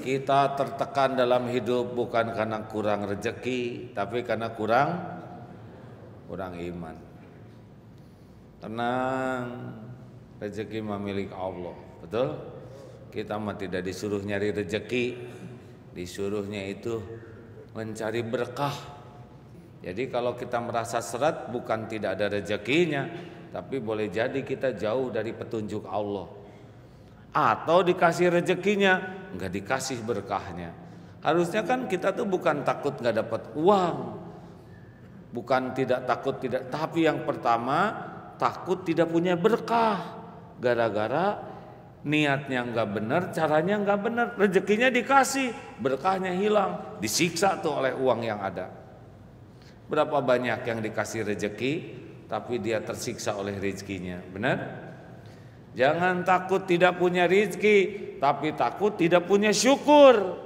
kita tertekan dalam hidup bukan karena kurang rejeki, tapi karena kurang kurang iman. Tenang, rejeki memiliki Allah, betul? Kita mah tidak disuruh nyari rejeki, disuruhnya itu mencari berkah. Jadi kalau kita merasa seret bukan tidak ada rezekinya, tapi boleh jadi kita jauh dari petunjuk Allah atau dikasih rezekinya nggak dikasih berkahnya harusnya kan kita tuh bukan takut nggak dapat uang bukan tidak takut tidak tapi yang pertama takut tidak punya berkah gara-gara niatnya nggak benar caranya nggak benar rezekinya dikasih berkahnya hilang disiksa tuh oleh uang yang ada berapa banyak yang dikasih rezeki tapi dia tersiksa oleh rezekinya benar Jangan takut tidak punya rizki, tapi takut tidak punya syukur.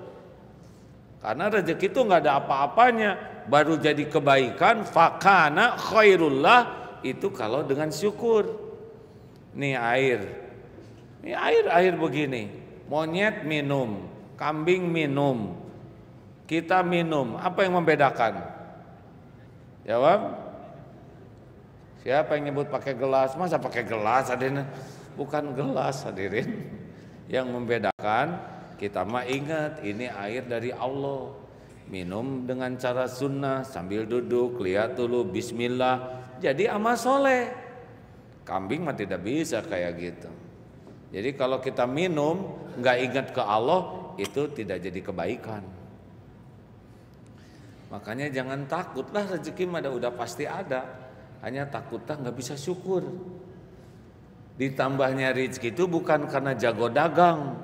Karena rezeki itu nggak ada apa-apanya, baru jadi kebaikan. Fakana khairullah itu kalau dengan syukur. Nih air, nih air air begini. Monyet minum, kambing minum, kita minum. Apa yang membedakan? Jawab. Siapa yang nyebut pakai gelas? Masa pakai gelas adanya? bukan gelas hadirin yang membedakan kita mah ingat ini air dari Allah minum dengan cara sunnah sambil duduk lihat dulu bismillah jadi amal soleh kambing mah tidak bisa kayak gitu jadi kalau kita minum nggak ingat ke Allah itu tidak jadi kebaikan makanya jangan takutlah rezeki mah udah pasti ada hanya takutlah nggak bisa syukur Ditambahnya rezeki itu bukan karena jago dagang,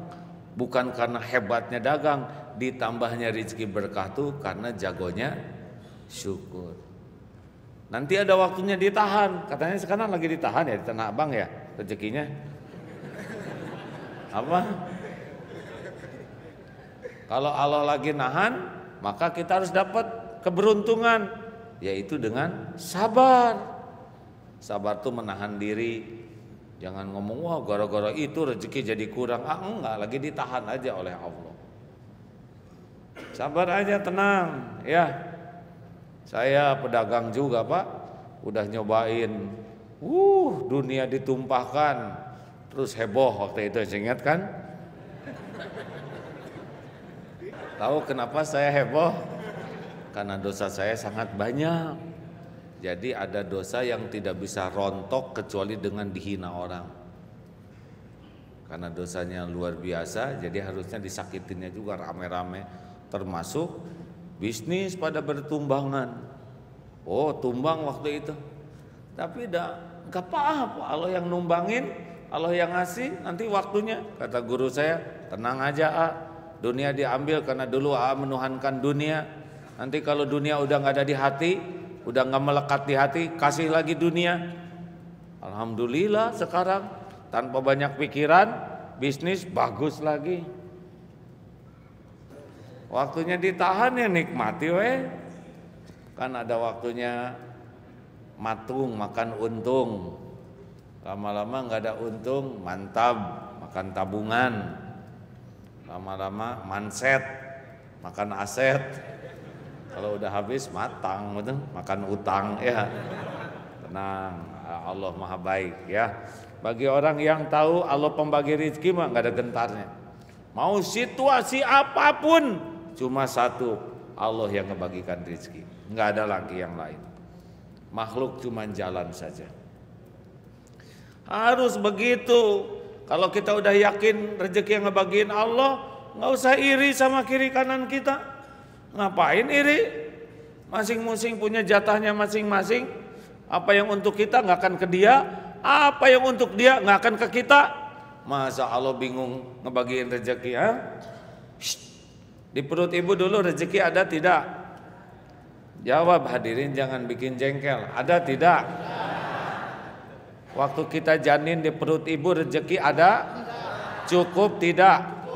bukan karena hebatnya dagang, ditambahnya rezeki berkah itu karena jagonya syukur. Nanti ada waktunya ditahan, katanya sekarang lagi ditahan ya di Tanah Abang ya rezekinya. Apa? Kalau Allah lagi nahan, maka kita harus dapat keberuntungan, yaitu dengan sabar. Sabar tuh menahan diri, Jangan ngomong wah gara-gara itu rezeki jadi kurang. Ah enggak, lagi ditahan aja oleh Allah. Sabar aja, tenang, ya. Saya pedagang juga, Pak. Udah nyobain. Uh, dunia ditumpahkan. Terus heboh waktu itu, ingat kan? Tahu kenapa saya heboh? Karena dosa saya sangat banyak. Jadi ada dosa yang tidak bisa rontok kecuali dengan dihina orang. Karena dosanya luar biasa, jadi harusnya disakitinnya juga rame-rame. Termasuk bisnis pada bertumbangan. Oh, tumbang waktu itu. Tapi dah, gak apa-apa, Allah yang numbangin, Allah yang ngasih, nanti waktunya. Kata guru saya, tenang aja A, dunia diambil karena dulu A menuhankan dunia. Nanti kalau dunia udah gak ada di hati, udah nggak melekat di hati, kasih lagi dunia. Alhamdulillah sekarang tanpa banyak pikiran, bisnis bagus lagi. Waktunya ditahan ya nikmati weh. Kan ada waktunya matung makan untung. Lama-lama nggak ada untung, mantap makan tabungan. Lama-lama manset makan aset kalau udah habis matang betul makan utang ya tenang Allah maha baik ya bagi orang yang tahu Allah pembagi rezeki mah nggak ada gentarnya mau situasi apapun cuma satu Allah yang ngebagikan rezeki, nggak ada lagi yang lain makhluk cuma jalan saja harus begitu kalau kita udah yakin rezeki yang ngebagiin Allah nggak usah iri sama kiri kanan kita Ngapain iri? Masing-masing punya jatahnya masing-masing. Apa yang untuk kita nggak akan ke dia, apa yang untuk dia nggak akan ke kita. Masa Allah bingung ngebagiin rezeki ya? Di perut ibu dulu rezeki ada tidak? Jawab hadirin jangan bikin jengkel. Ada tidak? Waktu kita janin di perut ibu rezeki ada? Cukup tidak?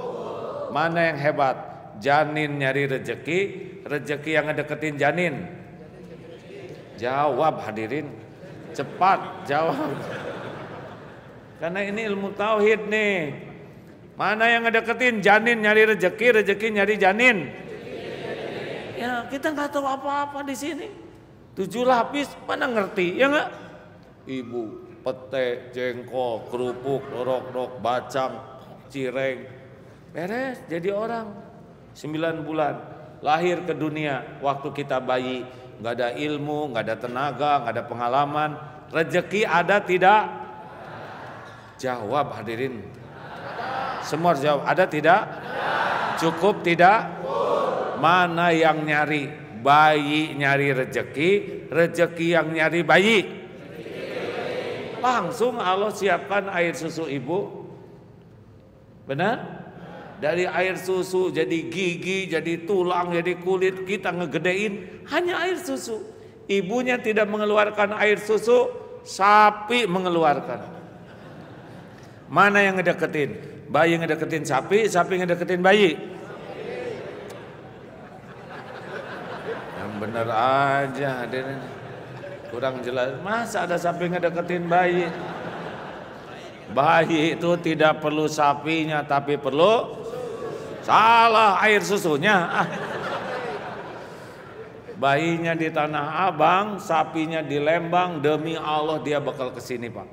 Mana yang hebat? Janin nyari rejeki, rejeki yang ngedeketin janin. Jawab hadirin. Cepat jawab. Karena ini ilmu tauhid nih. Mana yang ngedeketin janin nyari rejeki, rejeki nyari janin. Ya, kita nggak tahu apa-apa di sini. Tujuh lapis mana ngerti ya nggak? Ibu, pete, jengkol, kerupuk, rok-rok, bacang, cireng. Beres jadi orang. 9 bulan lahir ke dunia waktu kita bayi nggak ada ilmu nggak ada tenaga nggak ada pengalaman rezeki ada tidak jawab hadirin semua harus jawab ada tidak cukup tidak mana yang nyari bayi nyari rezeki rezeki yang nyari bayi langsung Allah siapkan air susu ibu benar dari air susu jadi gigi, jadi tulang, jadi kulit kita ngegedein hanya air susu. Ibunya tidak mengeluarkan air susu, sapi mengeluarkan. Mana yang ngedeketin? Bayi ngedeketin sapi, sapi ngedeketin bayi. Yang benar aja, Den. Kurang jelas. Masa ada sapi ngedeketin bayi? Bayi itu tidak perlu sapinya, tapi perlu Salah air susunya. Ah. Bayinya di Tanah Abang, sapinya di Lembang, demi Allah dia bakal ke sini, Pak.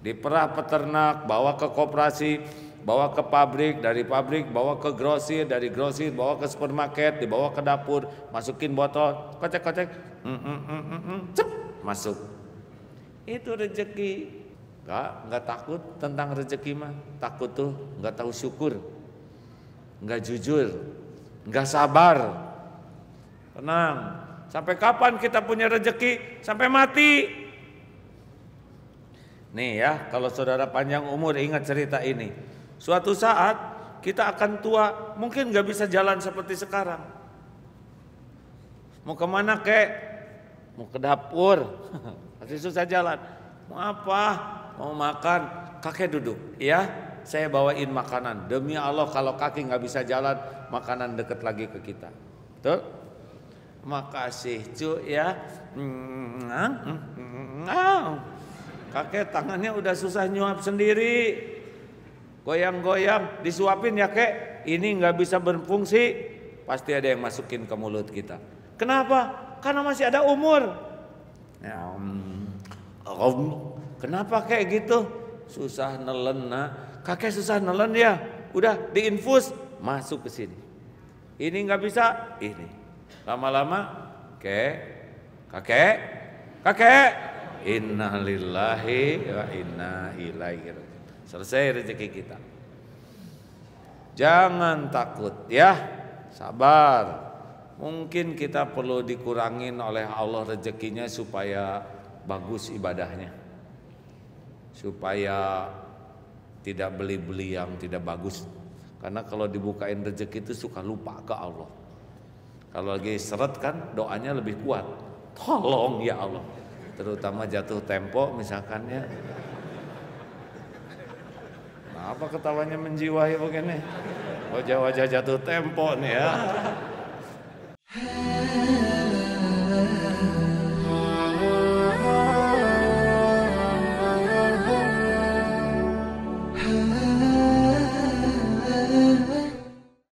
Diperah peternak, bawa ke koperasi, bawa ke pabrik, dari pabrik bawa ke grosir, dari grosir bawa ke supermarket, dibawa ke dapur, masukin botol, kocek-kocek, mm, mm, mm, mm, cep, masuk. Itu rezeki. Enggak, enggak takut tentang rezeki mah. Takut tuh enggak tahu syukur nggak jujur, nggak sabar. Tenang, sampai kapan kita punya rezeki Sampai mati. Nih ya, kalau saudara panjang umur ingat cerita ini. Suatu saat kita akan tua, mungkin nggak bisa jalan seperti sekarang. Mau kemana kek? Mau ke dapur, masih susah jalan. Mau apa? Mau makan, kakek duduk, ya saya bawain makanan. Demi Allah kalau kaki nggak bisa jalan, makanan deket lagi ke kita. Tuh. Makasih cu ya. Kakek tangannya udah susah nyuap sendiri. Goyang-goyang, disuapin ya kek. Ini nggak bisa berfungsi. Pasti ada yang masukin ke mulut kita. Kenapa? Karena masih ada umur. Ya, um, um, kenapa kayak gitu? susah nelen nak. Kakek susah nelen ya. Udah diinfus masuk ke sini. Ini nggak bisa, ini. Lama-lama ke kakek kakek innalillahi wa inna ilaihi Selesai rezeki kita. Jangan takut ya. Sabar. Mungkin kita perlu dikurangin oleh Allah rezekinya supaya bagus ibadahnya supaya tidak beli-beli yang tidak bagus. Karena kalau dibukain rezeki itu suka lupa ke Allah. Kalau lagi seret kan doanya lebih kuat. Tolong ya Allah. Terutama jatuh tempo misalkan ya. Nah, apa ketawanya menjiwai begini? Wajah-wajah jatuh tempo nih ya.